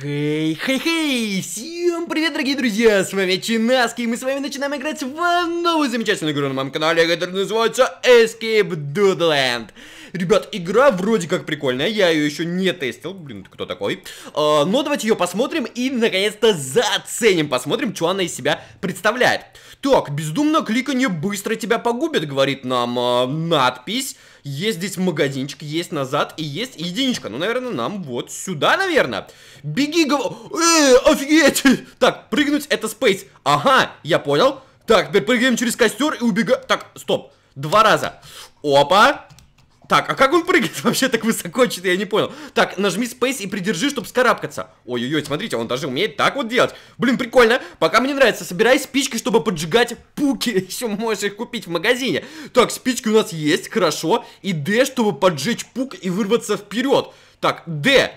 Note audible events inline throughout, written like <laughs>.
Хей, хей, хей! Всем привет, дорогие друзья! С вами Чинаски, и мы с вами начинаем играть в новую замечательную игру на моем канале, которая называется Escape Doodland. Ребят, игра вроде как прикольная, я ее еще не тестил, блин, ты кто такой. А, но давайте ее посмотрим и, наконец-то, заценим, посмотрим, что она из себя представляет. Так, бездумно кликанье быстро тебя погубит, говорит нам э, надпись. Есть здесь магазинчик, есть назад и есть единичка. Ну, наверное, нам вот сюда, наверное. Беги, гов... Э, офигеть! <laughs> Так, прыгнуть это спейс. Ага, я понял. Так, теперь прыгаем через костер и убегаем. Так, стоп. Два раза. Опа. Так, а как он прыгает <laughs> вообще так высоко? Что-то я не понял. Так, нажми Space и придержи, чтобы скарабкаться. Ой-ой-ой, смотрите, он даже умеет так вот делать. Блин, прикольно. Пока мне нравится. Собирай спички, чтобы поджигать пуки. <laughs> Еще можешь их купить в магазине. Так, спички у нас есть, хорошо. И D, чтобы поджечь пук и вырваться вперед. Так, D.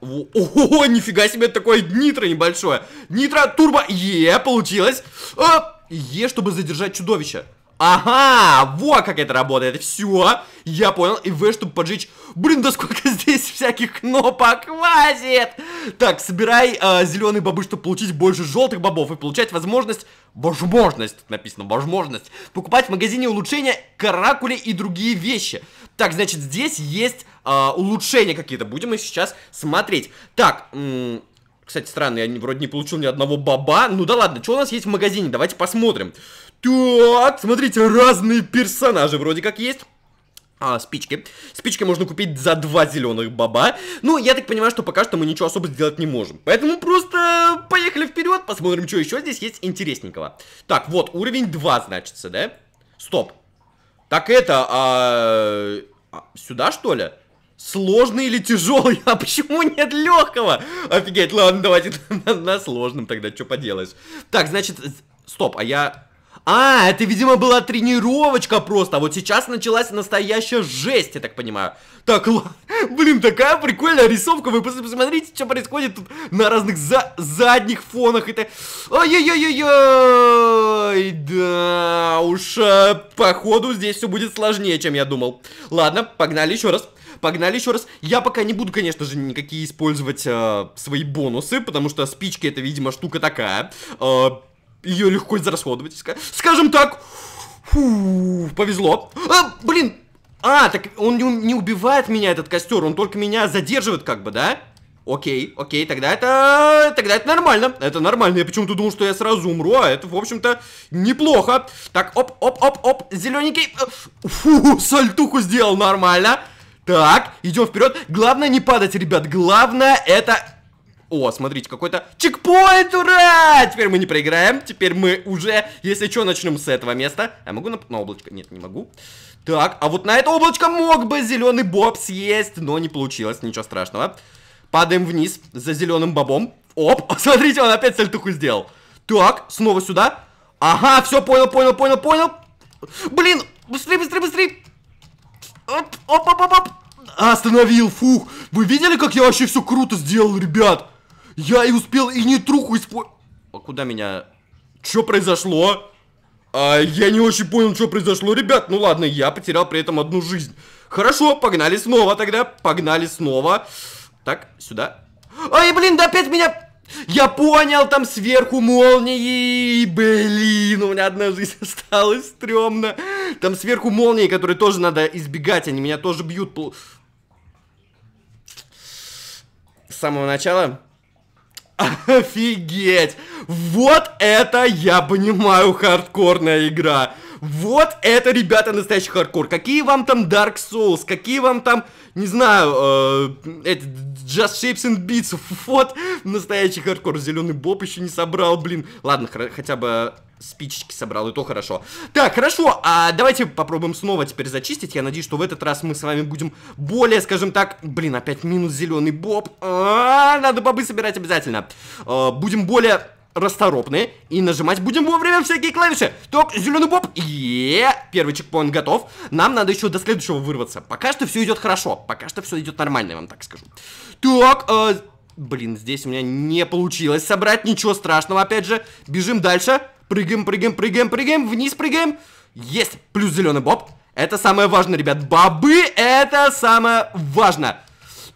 Ого, нифига себе, такое нитро небольшое. Нитро, турбо, Е, получилось. А, Е, чтобы задержать чудовище. Ага, вот как это работает. Все, я понял. И вы, чтобы поджечь... Блин, да сколько <laughs> здесь всяких кнопок лазит. Так, собирай э, а, зеленые бобы, чтобы получить больше желтых бобов и получать возможность... Возможность, тут написано, возможность. Покупать в магазине улучшения, каракули и другие вещи. Так, значит, здесь есть э, улучшения какие-то. Будем их сейчас смотреть. Так, кстати, странно, я вроде не получил ни одного баба. Ну да ладно, что у нас есть в магазине? Давайте посмотрим. Так, смотрите, разные персонажи вроде как есть. А, спички. Спички можно купить за два зеленых баба. Ну, я так понимаю, что пока что мы ничего особо сделать не можем. Поэтому просто поехали вперед, посмотрим, что еще здесь есть интересненького. Так, вот, уровень 2, значится, да? Стоп. Так это, а... а сюда, что ли? Сложный или тяжелый? <laughs> А почему нет легкого? Офигеть, ладно, давайте <laughs> на, сложном тогда, что поделаешь. Так, значит, стоп, а я... А, это, видимо, была тренировочка просто. А вот сейчас началась настоящая жесть, я так понимаю. Так, л... <laughs> блин, такая прикольная рисовка. Вы посмотрите, что происходит тут на разных за... задних фонах. Это... Ой-ой-ой-ой-ой! Да уж, э, походу, здесь все будет сложнее, чем я думал. Ладно, погнали еще раз. Погнали еще раз. Я пока не буду, конечно же, никакие использовать э, свои бонусы, потому что спички это, видимо, штука такая. Э, ее легко израсходовать. Скажем так, фу, повезло. А, блин, а, так он не, не убивает меня, этот костер, он только меня задерживает как бы, да? Окей, окей, тогда это... Тогда это нормально. Это нормально. Я почему-то думал, что я сразу умру, а это, в общем-то, неплохо. Так, оп-оп-оп-оп, зелененький. Э, фу, сальтуху сделал нормально. Так, идем вперед. Главное не падать, ребят. Главное это... О, смотрите, какой-то чекпоинт, ура! Теперь мы не проиграем, теперь мы уже, если что, начнем с этого места. Я могу на, на облачко? Нет, не могу. Так, а вот на это облачко мог бы зеленый боб съесть, но не получилось, ничего страшного. Падаем вниз за зеленым бобом. Оп, <laughs> смотрите, он опять сальтуху сделал. Так, снова сюда. Ага, все, понял, понял, понял, понял. Блин, быстрее, быстрее, быстрее. Оп, оп, оп, оп, оп. Остановил, фух. Вы видели, как я вообще все круто сделал, ребят? Я и успел и не труху использовать. А куда меня... Что произошло? А, я не очень понял, что произошло, ребят. Ну ладно, я потерял при этом одну жизнь. Хорошо, погнали снова тогда. Погнали снова. Так, сюда. Ай, блин, да опять меня... Я понял, там сверху молнии. Блин, у меня одна жизнь <laughs> осталась стрёмно. Там сверху молнии, которые тоже надо избегать, они меня тоже бьют. С самого начала. <laughs> Офигеть! Вот это я понимаю хардкорная игра! Вот это, ребята, настоящий хардкор. Какие вам там Dark Souls, какие вам там, не знаю, э, эти Just Shapes and Beats. Вот настоящий хардкор. Зеленый боб еще не собрал, блин. Ладно, хотя бы спичечки собрал, и то хорошо. Так, хорошо, а давайте попробуем снова теперь зачистить. Я надеюсь, что в этот раз мы с вами будем более, скажем так... Блин, опять минус зеленый боб. А -а -а, надо бобы собирать обязательно. А, будем более расторопные и нажимать будем вовремя всякие клавиши. Так, зеленый боб. Е, первый чекпоинт готов. Нам надо еще до следующего вырваться. Пока что все идет хорошо. Пока что все идет нормально, я вам так скажу. Так, э, блин, здесь у меня не получилось собрать. Ничего страшного, опять же. Бежим дальше. Прыгаем, прыгаем, прыгаем, прыгаем. Вниз прыгаем. Есть. Плюс зеленый боб. Это самое важное, ребят. Бобы это самое важное.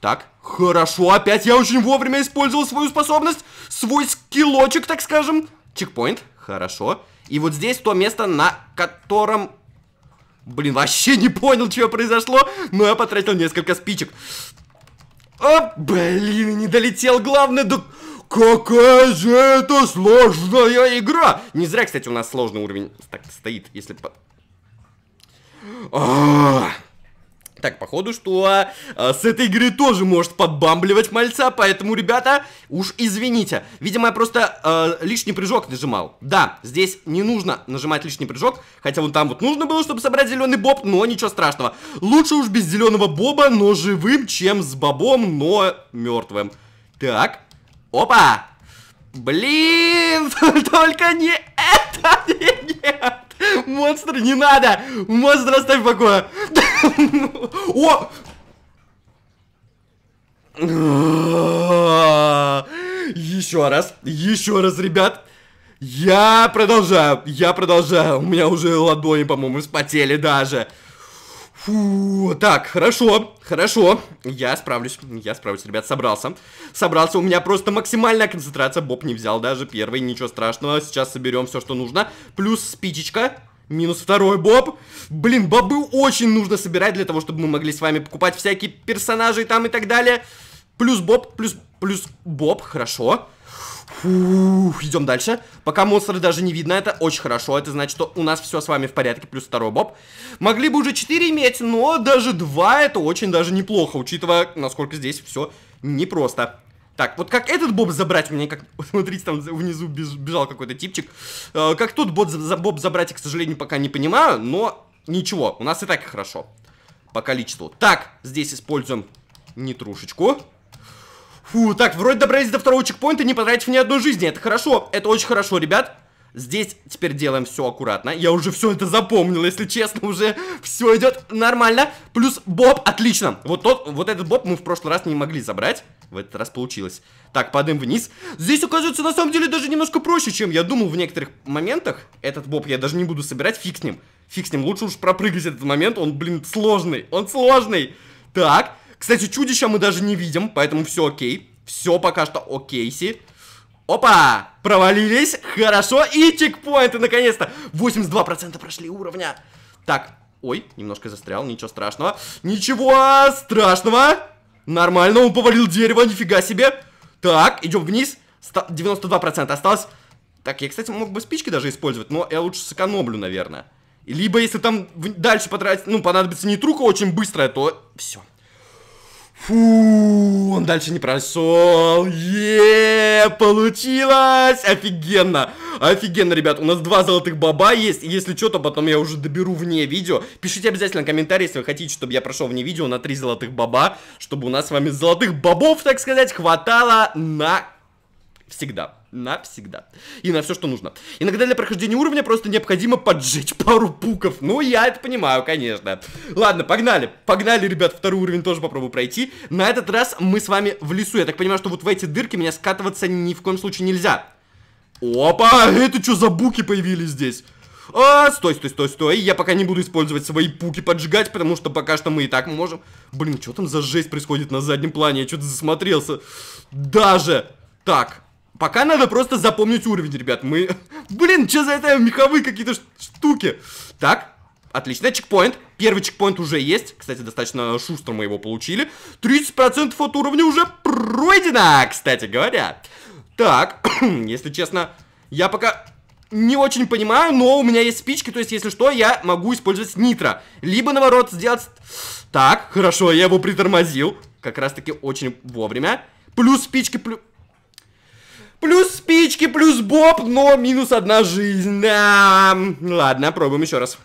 Так, хорошо, опять я очень вовремя использовал свою способность, свой скиллочек, так скажем. Чекпоинт, хорошо. И вот здесь то место, на котором... Блин, вообще не понял, что произошло, но я потратил несколько спичек. А, блин, не долетел, главное, до... Какая же это сложная игра! Не зря, кстати, у нас сложный уровень так стоит, если... А -а -а. Так, походу, что э, с этой игры тоже может подбамбливать мальца, поэтому, ребята, уж извините. Видимо, я просто э, лишний прыжок нажимал. Да, здесь не нужно нажимать лишний прыжок, хотя вон там вот нужно было, чтобы собрать зеленый боб, но ничего страшного. Лучше уж без зеленого боба, но живым, чем с бобом, но мертвым. Так, опа! Блин, <laughs> только не это, <laughs> нет! Монстр, не надо! Монстр оставь в покое! <laughs> О! Еще раз, еще раз, ребят. Я продолжаю, я продолжаю. У меня уже ладони, по-моему, вспотели даже. Фу, так, хорошо, хорошо, я справлюсь, я справлюсь, ребят, собрался, собрался, у меня просто максимальная концентрация, Боб не взял даже первый, ничего страшного, сейчас соберем все, что нужно, плюс спичечка, Минус второй боб. Блин, бобы очень нужно собирать для того, чтобы мы могли с вами покупать всякие персонажи там и так далее. Плюс боб, плюс, плюс боб, хорошо. Фух, идем дальше. Пока монстры даже не видно, это очень хорошо. Это значит, что у нас все с вами в порядке, плюс второй боб. Могли бы уже 4 иметь, но даже 2 это очень даже неплохо, учитывая, насколько здесь все непросто. Так, вот как этот боб забрать мне, как, <laughs> смотрите, там внизу бежал какой-то типчик. Э, как тут бот, за, боб забрать, я, к сожалению, пока не понимаю, но ничего, у нас и так хорошо по количеству. Так, здесь используем нетрушечку. Фу, так, вроде добрались до второго чекпоинта, не потратив ни одной жизни. Это хорошо, это очень хорошо, ребят. Здесь теперь делаем все аккуратно. Я уже все это запомнил, если честно, уже все идет нормально. Плюс боб, отлично. Вот, тот, вот этот боб мы в прошлый раз не могли забрать. В этот раз получилось. Так, падаем вниз. Здесь, оказывается, на самом деле даже немножко проще, чем я думал в некоторых моментах. Этот боб я даже не буду собирать, фиг с ним. Фиг с ним, лучше уж пропрыгать этот момент. Он, блин, сложный, он сложный. Так, кстати, чудища мы даже не видим, поэтому все окей. Все пока что окейси. Okay, Опа! Провалились. Хорошо. И чекпоинты, наконец-то. 82% прошли уровня. Так. Ой, немножко застрял. Ничего страшного. Ничего страшного. Нормально. Он повалил дерево. Нифига себе. Так, идем вниз. 92% осталось. Так, я, кстати, мог бы спички даже использовать, но я лучше сэкономлю, наверное. Либо если там дальше потратить, ну, понадобится не трука очень быстрая, то все. Фу, он дальше не прошел. Е, получилось! Офигенно! Офигенно, ребят, у нас два золотых баба есть. Если что, то потом я уже доберу вне видео. Пишите обязательно комментарий, если вы хотите, чтобы я прошел вне видео на три золотых баба, чтобы у нас с вами золотых бобов, так сказать, хватало на всегда навсегда. И на все, что нужно. Иногда для прохождения уровня просто необходимо поджечь пару пуков. Ну, я это понимаю, конечно. Ладно, погнали. Погнали, ребят, второй уровень тоже попробую пройти. На этот раз мы с вами в лесу. Я так понимаю, что вот в эти дырки меня скатываться ни в коем случае нельзя. Опа, это что за буки появились здесь? А, стой, стой, стой, стой. Я пока не буду использовать свои пуки поджигать, потому что пока что мы и так можем... Блин, что там за жесть происходит на заднем плане? Я что-то засмотрелся. Даже. Так, Пока надо просто запомнить уровень, ребят. Мы... <laughs> Блин, что за это меховые какие-то штуки? Так, отлично, чекпоинт. Первый чекпоинт уже есть. Кстати, достаточно шустро мы его получили. 30% от уровня уже пройдено, кстати говоря. Так, <clears throat> если честно, я пока не очень понимаю, но у меня есть спички, то есть, если что, я могу использовать нитро. Либо, наоборот, сделать... Так, хорошо, я его притормозил. Как раз-таки очень вовремя. Плюс спички, плюс... Плюс спички, плюс боб, но минус одна жизнь. Да. Ладно, пробуем еще раз.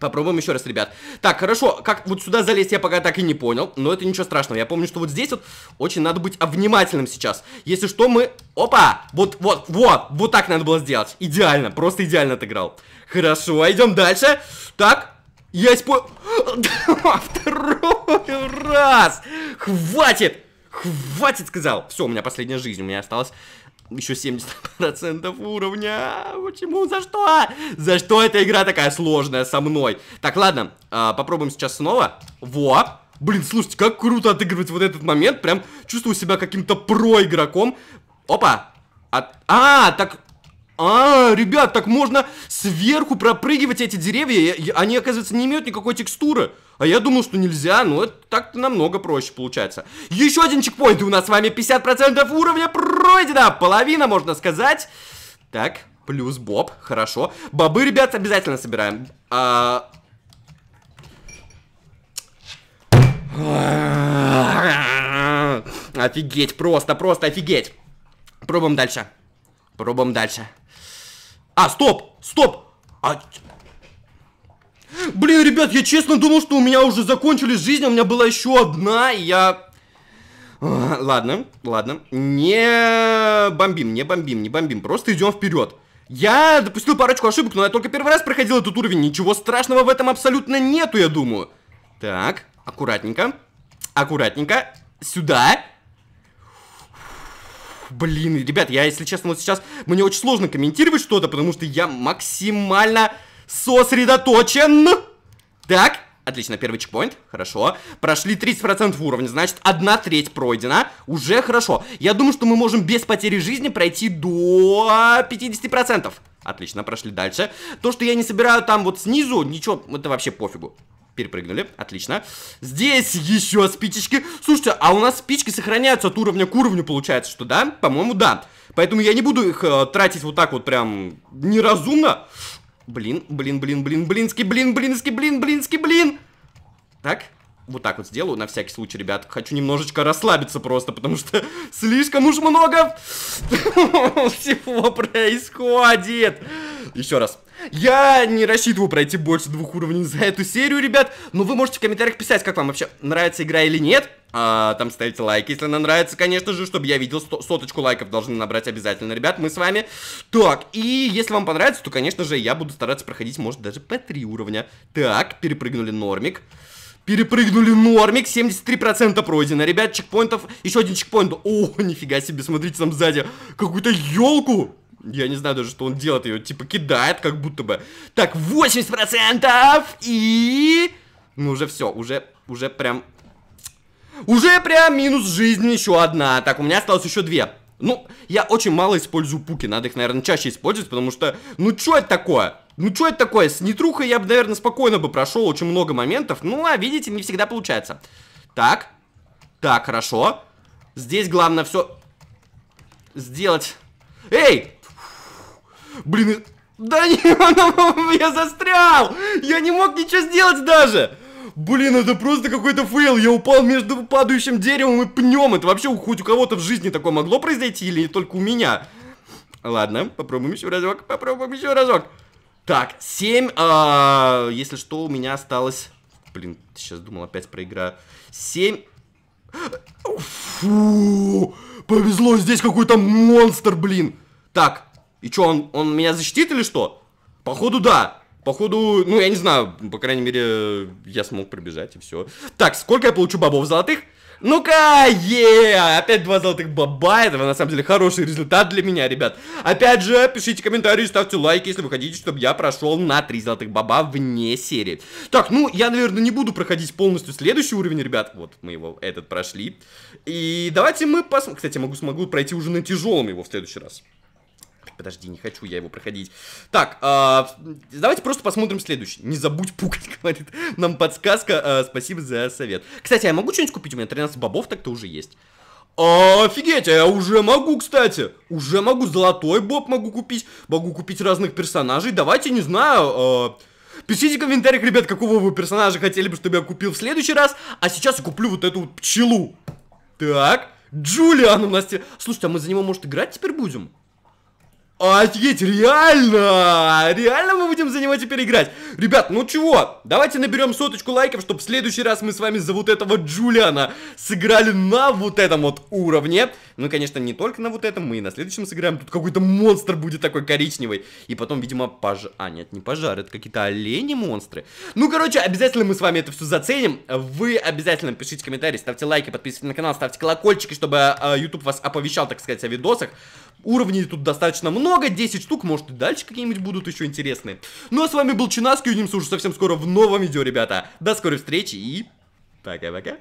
Попробуем еще раз, ребят. Так, хорошо, как вот сюда залезть я пока так и не понял, но это ничего страшного. Я помню, что вот здесь вот очень надо быть внимательным сейчас. Если что, мы... Опа! Вот, вот, вот, вот так надо было сделать. Идеально, просто идеально отыграл. Хорошо, идем дальше. Так, я испо... <laughs> Второй раз! Хватит! Хватит, сказал. Все, у меня последняя жизнь, у меня осталось еще 70% уровня. Почему? За что? За что эта игра такая сложная со мной? Так, ладно, а, попробуем сейчас снова. Во! Блин, слушайте, как круто отыгрывать вот этот момент. Прям чувствую себя каким-то про-игроком. Опа! А, так... А, ребят, так можно сверху пропрыгивать эти деревья. Они, оказывается, не имеют никакой текстуры. А я думал, что нельзя, но это так-то намного проще получается. Еще один чекпоинт, и у нас с вами 50% уровня пройдено, половина, можно сказать. Так, плюс боб, хорошо. Бобы, ребят, обязательно собираем. А... Офигеть, просто, просто офигеть. Пробуем дальше. Пробуем дальше. А, стоп, стоп. А, Блин, ребят, я честно думал, что у меня уже закончились жизни, у меня была еще одна, и я... А, ладно, ладно. Не бомбим, не бомбим, не бомбим. Просто идем вперед. Я допустил парочку ошибок, но я только первый раз проходил этот уровень. Ничего страшного в этом абсолютно нету, я думаю. Так, аккуратненько. Аккуратненько. Сюда. Блин, ребят, я, если честно, вот сейчас... Мне очень сложно комментировать что-то, потому что я максимально сосредоточен. Так, Отлично, первый чекпоинт, хорошо. Прошли 30% уровня, значит, одна треть пройдена. Уже хорошо. Я думаю, что мы можем без потери жизни пройти до 50%. Отлично, прошли дальше. То, что я не собираю там вот снизу, ничего, это вообще пофигу. Перепрыгнули, отлично. Здесь еще спичечки. Слушайте, а у нас спички сохраняются от уровня к уровню, получается, что да? По-моему, да. Поэтому я не буду их э, тратить вот так вот прям неразумно. Блин, блин, блин, блин, блинский, блин, блинский, блин, блинский, блин. Так, вот так вот сделаю на всякий случай, ребят. Хочу немножечко расслабиться просто, потому что <laughs> слишком уж много <laughs> всего происходит. Еще раз. Я не рассчитываю пройти больше двух уровней за эту серию, ребят. Но вы можете в комментариях писать, как вам вообще нравится игра или нет. А, там ставите лайк, если она нравится, конечно же, чтобы я видел, сто, соточку лайков должны набрать обязательно, ребят, мы с вами. Так, и если вам понравится, то, конечно же, я буду стараться проходить, может, даже по три уровня. Так, перепрыгнули нормик. Перепрыгнули нормик, 73% пройдено, ребят, чекпоинтов, еще один чекпоинт. О, нифига себе, смотрите там сзади, какую-то елку. Я не знаю даже, что он делает, ее типа кидает, как будто бы. Так, 80% и... Ну уже все, уже, уже прям уже прям минус жизни еще одна. Так, у меня осталось еще две. Ну, я очень мало использую пуки. Надо их, наверное, чаще использовать, потому что... Ну, что это такое? Ну, что это такое? С нетрухой я бы, наверное, спокойно бы прошел очень много моментов. Ну, а видите, не всегда получается. Так. Так, хорошо. Здесь главное все сделать. Эй! Блин, да не, <laughs> я застрял! Я не мог ничего сделать даже! Блин, это просто какой-то фейл. Я упал между падающим деревом и пнем. Это вообще хоть у кого-то в жизни такое могло произойти или только у меня? Ладно, попробуем еще разок. Попробуем еще разок. Так, 7. А, если что, у меня осталось... Блин, сейчас думал, опять проиграю. 7. Фу, повезло, здесь какой-то монстр, блин. Так, и что, он, он меня защитит или что? Походу, да. Походу, ну я не знаю, по крайней мере, я смог пробежать и все. Так, сколько я получу бобов золотых? Ну-ка, е, опять два золотых баба, это на самом деле хороший результат для меня, ребят. Опять же, пишите комментарии, ставьте лайки, если вы хотите, чтобы я прошел на три золотых баба вне серии. Так, ну, я, наверное, не буду проходить полностью следующий уровень, ребят. Вот, мы его этот прошли. И давайте мы посмотрим. Кстати, могу, смогу пройти уже на тяжелом его в следующий раз подожди, не хочу я его проходить. Так, э, давайте просто посмотрим следующий. Не забудь пукать, <laughs> говорит нам подсказка. Э, спасибо за совет. Кстати, а я могу что-нибудь купить? У меня 13 бобов так-то уже есть. Офигеть, я уже могу, кстати. Уже могу золотой боб могу купить. Могу купить разных персонажей. Давайте, не знаю... Э, Пишите в комментариях, ребят, какого вы персонажа хотели бы, чтобы я купил в следующий раз. А сейчас я куплю вот эту вот пчелу. Так, Джулиан у нас... Слушайте, а мы за него, может, играть теперь будем? Офигеть, реально! Реально мы будем за него теперь играть. Ребят, ну чего? Давайте наберем соточку лайков, чтобы в следующий раз мы с вами за вот этого Джулиана сыграли на вот этом вот уровне. Ну, конечно, не только на вот этом, мы и на следующем сыграем. Тут какой-то монстр будет такой коричневый. И потом, видимо, пожар, А, нет, не пожар, это какие-то олени-монстры. Ну, короче, обязательно мы с вами это все заценим. Вы обязательно пишите комментарии, ставьте лайки, подписывайтесь на канал, ставьте колокольчики, чтобы э, YouTube вас оповещал, так сказать, о видосах. Уровней тут достаточно много, 10 штук, может и дальше какие-нибудь будут еще интересные. Ну а с вами был Чинаски, увидимся уже совсем скоро в новом видео, ребята. До скорой встречи и пока-пока.